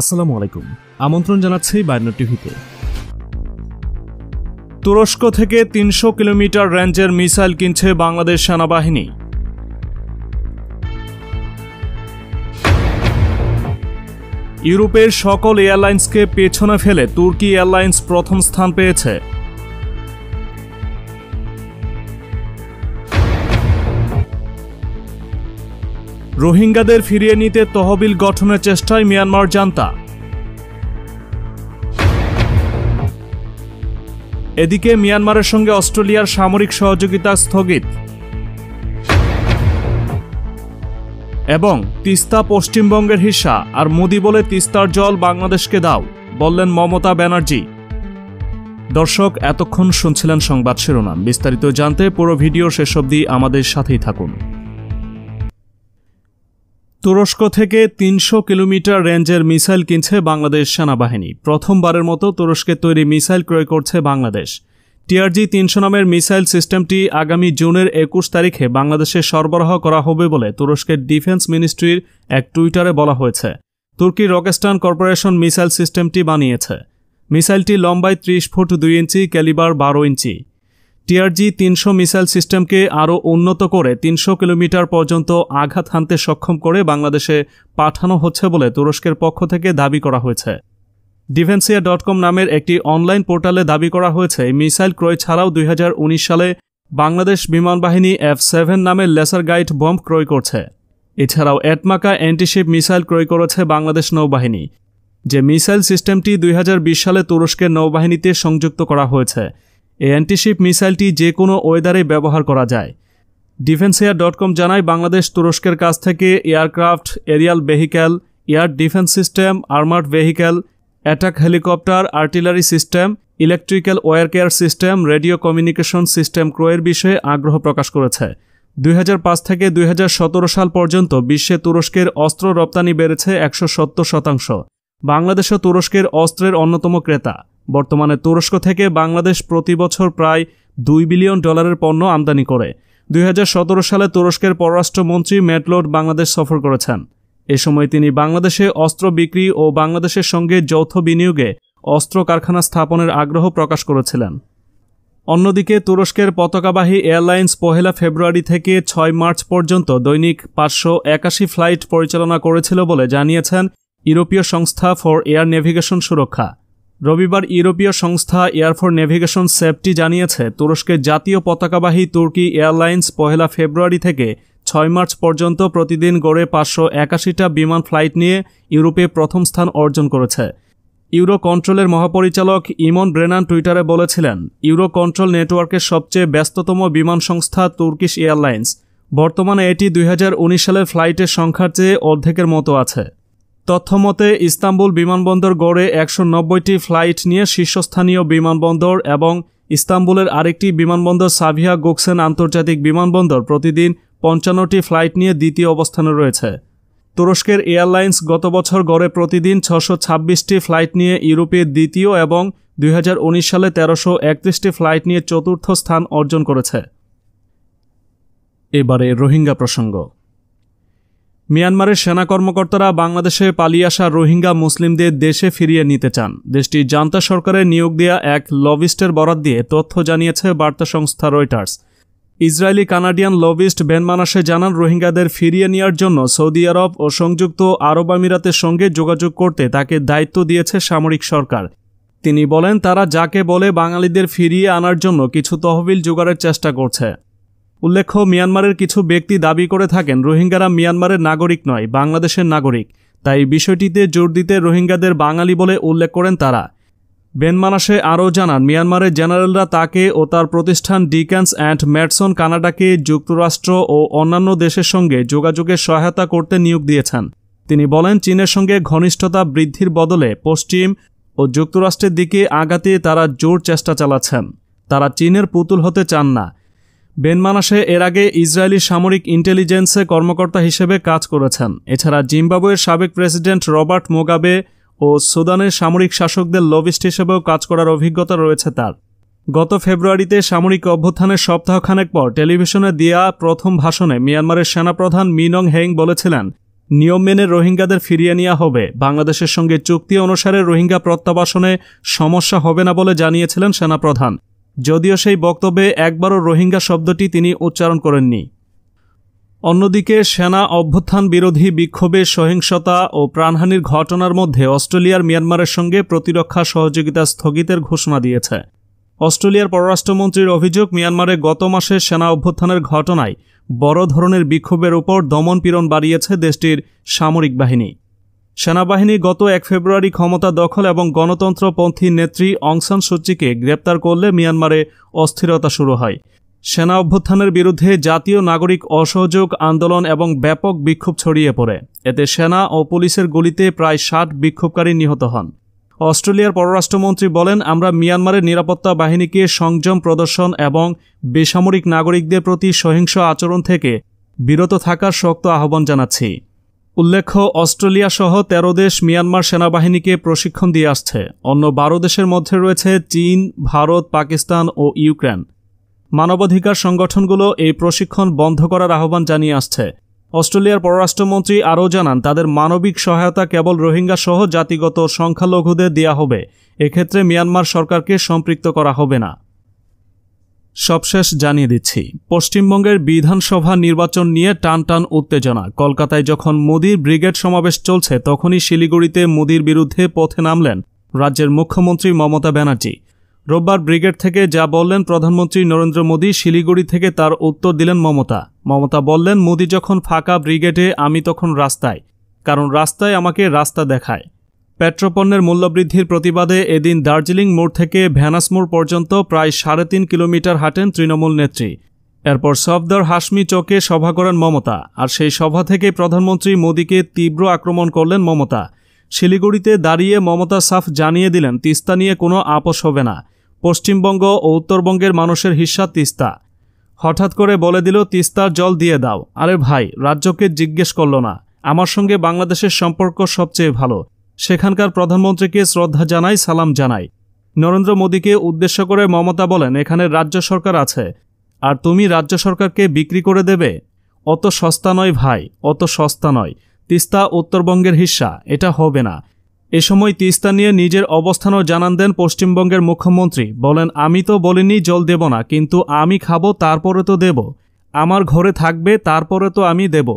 আসসালামু আলাইকুম আমন্ত্রণ জানাচ্ছি বায়ান্ন টিভিতে তুরস্ক থেকে তিনশো কিলোমিটার রেঞ্জের মিসাইল কিনছে বাংলাদেশ সেনাবাহিনী ইউরোপের সকল এয়ারলাইন্সকে পেছনে ফেলে তুর্কি এয়ারলাইন্স প্রথম স্থান পেয়েছে রোহিঙ্গাদের ফিরিয়ে নিতে তহবিল গঠনের চেষ্টায় মিয়ানমার জানতা এদিকে মিয়ানমারের সঙ্গে অস্ট্রেলিয়ার সামরিক সহযোগিতা স্থগিত এবং তিস্তা পশ্চিমবঙ্গের হিসা আর মোদি বলে তিস্তার জল বাংলাদেশকে দাও বললেন মমতা ব্যানার্জি দর্শক এতক্ষণ শুনছিলেন সংবাদ শিরোনাম বিস্তারিত জানতে পুরো ভিডিও শেষ অবধি আমাদের সাথেই থাকুন তুরস্ক থেকে তিনশো কিলোমিটার রেঞ্জের মিসাইল কিনছে বাংলাদেশ সেনাবাহিনী প্রথমবারের মতো তুরস্কে তৈরি মিসাইল ক্রয় করছে বাংলাদেশ টিআরজি তিনশো নামের মিসাইল সিস্টেমটি আগামী জুনের একুশ তারিখে বাংলাদেশে সরবরাহ করা হবে বলে তুরস্কের ডিফেন্স মিনিস্ট্রির এক টুইটারে বলা হয়েছে তুর্কি রকেস্টান কর্পোরেশন মিসাইল সিস্টেমটি বানিয়েছে মিসাইলটি লম্বায় ত্রিশ ফুট দুই ইঞ্চি ক্যালিবার বারো ইঞ্চি টিআরজি তিনশো মিসাইল সিস্টেমকে আরও উন্নত করে তিনশো কিলোমিটার পর্যন্ত আঘাত হানতে সক্ষম করে বাংলাদেশে পাঠানো হচ্ছে বলে তুরস্কের পক্ষ থেকে দাবি করা হয়েছে ডিফেন্সিয়া ডট কম নামের একটি অনলাইন পোর্টালে দাবি করা হয়েছে মিসাইল ক্রয় ছাড়াও দুই সালে বাংলাদেশ বিমান বাহিনী এফ সেভেন নামের লেসার গাইড বম্ব ক্রয় করছে এছাড়াও অ্যাটমাকা অ্যান্টিশিপ মিসাইল ক্রয় করেছে বাংলাদেশ নৌবাহিনী যে মিসাইল সিস্টেমটি দুই সালে তুরস্কের নৌবাহিনীতে সংযুক্ত করা হয়েছে এই অ্যান্টিশিপ মিসাইলটি যে কোনো ওয়েদারে ব্যবহার করা যায় ডিফেন্স এয়ার ডট কম জানায় বাংলাদেশ তুরস্কের কাছ থেকে aircraft aerial vehicle air defence system armoured vehicle attack helicopter artillery system electrical warfare system radio communication system ক্রয়ের বিষয়ে আগ্রহ প্রকাশ করেছে দুই থেকে দুই সাল পর্যন্ত বিশ্বে তুরস্কের অস্ত্র রপ্তানি বেড়েছে একশো শতাংশ বাংলাদেশও তুরস্কের অস্ত্রের অন্যতম ক্রেতা বর্তমানে তুরস্ক থেকে বাংলাদেশ প্রতি বছর প্রায় দুই বিলিয়ন ডলারের পণ্য আমদানি করে দুই সালে তুরস্কের পররাষ্ট্রমন্ত্রী মেটলোড বাংলাদেশ সফর করেছেন এ সময় তিনি বাংলাদেশে অস্ত্র বিক্রি ও বাংলাদেশের সঙ্গে যৌথ বিনিয়োগে অস্ত্র কারখানা স্থাপনের আগ্রহ প্রকাশ করেছিলেন অন্যদিকে তুরস্কের পতাকাবাহী এয়ারলাইন্স পহেলা ফেব্রুয়ারি থেকে ছয় মার্চ পর্যন্ত দৈনিক পাঁচশো একাশি ফ্লাইট পরিচালনা করেছিল বলে জানিয়েছেন ইউরোপীয় সংস্থা ফর এয়ার নেভিগেশন সুরক্ষা রবিবার ইউরোপীয় সংস্থা এয়ারফোর নেভিগেশন সেফটি জানিয়েছে তুরস্কের জাতীয় পতাকাবাহী তুর্কি এয়ারলাইন্স পহেলা ফেব্রুয়ারি থেকে ছয় মার্চ পর্যন্ত প্রতিদিন গড়ে পাঁচশো একাশিটা বিমান ফ্লাইট নিয়ে ইউরোপে প্রথম স্থান অর্জন করেছে ইউরো কন্ট্রোলের মহাপরিচালক ইমন ব্রেনান টুইটারে বলেছিলেন ইউরো কন্ট্রোল নেটওয়ার্কের সবচেয়ে ব্যস্ততম বিমান সংস্থা তুর্কিশ এয়ারলাইন্স বর্তমানে এটি দুই সালের ফ্লাইটের সংখ্যার চেয়ে অর্ধেকের মতো আছে তথ্যমতে ইস্তাম্বুল বিমানবন্দর গড়ে একশো নব্বইটি ফ্লাইট নিয়ে শীর্ষস্থানীয় বিমানবন্দর এবং ইস্তাম্বুলের আরেকটি বিমানবন্দর সাভিয়া গোকসেন আন্তর্জাতিক বিমানবন্দর প্রতিদিন পঞ্চান্নটি ফ্লাইট নিয়ে দ্বিতীয় অবস্থানে রয়েছে তুরস্কের এয়ারলাইন্স গত বছর গড়ে প্রতিদিন ছশো ছাব্বিশটি ফ্লাইট নিয়ে ইউরোপের দ্বিতীয় এবং দুই সালে তেরোশো একত্রিশটি ফ্লাইট নিয়ে চতুর্থ স্থান অর্জন করেছে এবারে রোহিঙ্গা প্রসঙ্গ মিয়ানমারের সেনা কর্মকর্তারা বাংলাদেশে পালিয়ে আসা রোহিঙ্গা মুসলিমদের দেশে ফিরিয়ে নিতে চান দেশটি জান্তা সরকারের নিয়োগ দেয়া এক লবিস্টের বরাদ দিয়ে তথ্য জানিয়েছে বার্তা সংস্থা Reuters Israeli Canadian lobbyist Ben Menashe জানান রোহিঙ্গাদের ফিরিয়ে নেওয়ার জন্য সৌদি আরব ও সংযুক্ত আরব আমিরাতের সঙ্গে যোগাযোগ করতে তাকে দায়িত্ব দিয়েছে সামরিক সরকার তিনি বলেন তারা যাকে বলে বাঙালিদের ফিরিয়ে আনার জন্য কিছু তহবিল জোগাড়ের চেষ্টা করছে উল্লেখ্য মিয়ানমারের কিছু ব্যক্তি দাবি করে থাকেন রোহিঙ্গারা মিয়ানমারের নাগরিক নয় বাংলাদেশের নাগরিক তাই বিষয়টিতে জোর দিতে রোহিঙ্গাদের বাঙালি বলে উল্লেখ করেন তারা বেনমানাসে আরও জানান মিয়ানমারের জেনারেলরা তাকে ও তার প্রতিষ্ঠান ডিক্যান্স অ্যান্ড ম্যাটসন কানাডাকে যুক্তরাষ্ট্র ও অন্যান্য দেশের সঙ্গে যোগাযোগের সহায়তা করতে নিয়োগ দিয়েছেন তিনি বলেন চীনের সঙ্গে ঘনিষ্ঠতা বৃদ্ধির বদলে পশ্চিম ও যুক্তরাষ্ট্রের দিকে আগাতে তারা জোর চেষ্টা চালাচ্ছেন তারা চীনের পুতুল হতে চান না বেনমানাসে এর আগে ইসরায়েলি সামরিক ইন্টেলিজেন্সে কর্মকর্তা হিসেবে কাজ করেছেন এছাড়া জিম্বাবুয়ের সাবেক প্রেসিডেন্ট রবার্ট মোগাবে ও সুদানের সামরিক শাসকদের লবিস্ট হিসেবেও কাজ করার অভিজ্ঞতা রয়েছে তার গত ফেব্রুয়ারিতে সামরিক অভ্যুত্থানের সপ্তাহখানেক পর টেলিভিশনে দেয়া প্রথম ভাষণে মিয়ানমারের সেনাপ্রধান মিনং হেং বলেছিলেন নিয়ম মেনে রোহিঙ্গাদের ফিরিয়ে নেওয়া হবে বাংলাদেশের সঙ্গে চুক্তি অনুসারে রোহিঙ্গা প্রত্যাবাসনে সমস্যা হবে না বলে জানিয়েছিলেন সেনাপ্রধান যদিও সেই বক্তব্যে একবারও রোহিঙ্গা শব্দটি তিনি উচ্চারণ করেননি অন্যদিকে সেনা অভ্যুত্থান বিরোধী বিক্ষোভে সহিংসতা ও প্রাণহানির ঘটনার মধ্যে অস্ট্রেলিয়ার মিয়ানমারের সঙ্গে প্রতিরক্ষা সহযোগিতা স্থগিতের ঘোষণা দিয়েছে অস্ট্রেলিয়ার পররাষ্ট্রমন্ত্রীর অভিযোগ মিয়ানমারে গত মাসে সেনা অভ্যুত্থানের ঘটনায় বড় ধরনের বিক্ষোভের উপর দমনপীড়ন বাড়িয়েছে দেশটির সামরিক বাহিনী সেনাবাহিনী গত এক ফেব্রুয়ারি ক্ষমতা দখল এবং গণতন্ত্রপন্থী নেত্রী অংসান সুচিকে গ্রেপ্তার করলে মিয়ানমারে অস্থিরতা শুরু হয় সেনা অভ্যুত্থানের বিরুদ্ধে জাতীয় নাগরিক অসহযোগ আন্দোলন এবং ব্যাপক বিক্ষোভ ছড়িয়ে পড়ে এতে সেনা ও পুলিশের গুলিতে প্রায় ষাট বিক্ষোভকারী নিহত হন অস্ট্রেলিয়ার পররাষ্ট্রমন্ত্রী বলেন আমরা মিয়ানমারের নিরাপত্তা বাহিনীকে সংযম প্রদর্শন এবং বেসামরিক নাগরিকদের প্রতি সহিংস আচরণ থেকে বিরত থাকার শক্ত আহ্বান জানাচ্ছি উল্লেখ্য অস্ট্রেলিয়া সহ তেরো দেশ মিয়ানমার সেনাবাহিনীকে প্রশিক্ষণ দিয়ে আসছে অন্য বারো দেশের মধ্যে রয়েছে চীন ভারত পাকিস্তান ও ইউক্রেন মানবাধিকার সংগঠনগুলো এই প্রশিক্ষণ বন্ধ করার আহ্বান জানিয়ে আসছে অস্ট্রেলিয়ার পররাষ্ট্রমন্ত্রী আরও জানান তাদের মানবিক সহায়তা কেবল রোহিঙ্গা সহ জাতিগত সংখ্যালঘুদের দেয়া হবে এক্ষেত্রে মিয়ানমার সরকারকে সম্পৃক্ত করা হবে না সবশেষ জানিয়ে দিচ্ছি পশ্চিমবঙ্গের বিধানসভা নির্বাচন নিয়ে টান টান উত্তেজনা কলকাতায় যখন মোদীর ব্রিগেড সমাবেশ চলছে তখনই শিলিগুড়িতে মোদীর বিরুদ্ধে পথে নামলেন রাজ্যের মুখ্যমন্ত্রী মমতা ব্যানার্জি রোববার ব্রিগেড থেকে যা বললেন প্রধানমন্ত্রী নরেন্দ্র মোদী শিলিগুড়ি থেকে তার উত্তর দিলেন মমতা মমতা বললেন মোদী যখন ফাঁকা ব্রিগেডে আমি তখন রাস্তায় কারণ রাস্তায় আমাকে রাস্তা দেখায় পেট্রোপণ্যের মূল্যবৃদ্ধির প্রতিবাদে এদিন দার্জিলিং মোড় থেকে ভ্যানাসমোড় পর্যন্ত প্রায় সাড়ে তিন কিলোমিটার হাঁটেন তৃণমূল নেত্রী এরপর সফদর হাসমি চকে সভা করেন মমতা আর সেই সভা থেকে প্রধানমন্ত্রী মোদীকে তীব্র আক্রমণ করলেন মমতা শিলিগুড়িতে দাঁড়িয়ে মমতা সাফ জানিয়ে দিলেন তিস্তা নিয়ে কোনো আপোষ হবে না পশ্চিমবঙ্গ ও উত্তরবঙ্গের মানুষের হিস্যা তিস্তা হঠাৎ করে বলে দিল তিস্তার জল দিয়ে দাও আরে ভাই রাজ্যকে জিজ্ঞেস করল না আমার সঙ্গে বাংলাদেশের সম্পর্ক সবচেয়ে ভালো সেখানকার প্রধানমন্ত্রীকে শ্রদ্ধা জানাই সালাম জানাই নরেন্দ্র মোদীকে উদ্দেশ্য করে মমতা বলেন এখানে রাজ্য সরকার আছে আর তুমি রাজ্য সরকারকে বিক্রি করে দেবে অত সস্তা নয় ভাই অত সস্তা নয় তিস্তা উত্তরবঙ্গের হিস্সা এটা হবে না এ সময় তিস্তা নিয়ে নিজের অবস্থানও জানান দেন পশ্চিমবঙ্গের মুখ্যমন্ত্রী বলেন আমি তো বলিনি জল দেব না কিন্তু আমি খাবো তারপরে তো দেব আমার ঘরে থাকবে তারপরে তো আমি দেব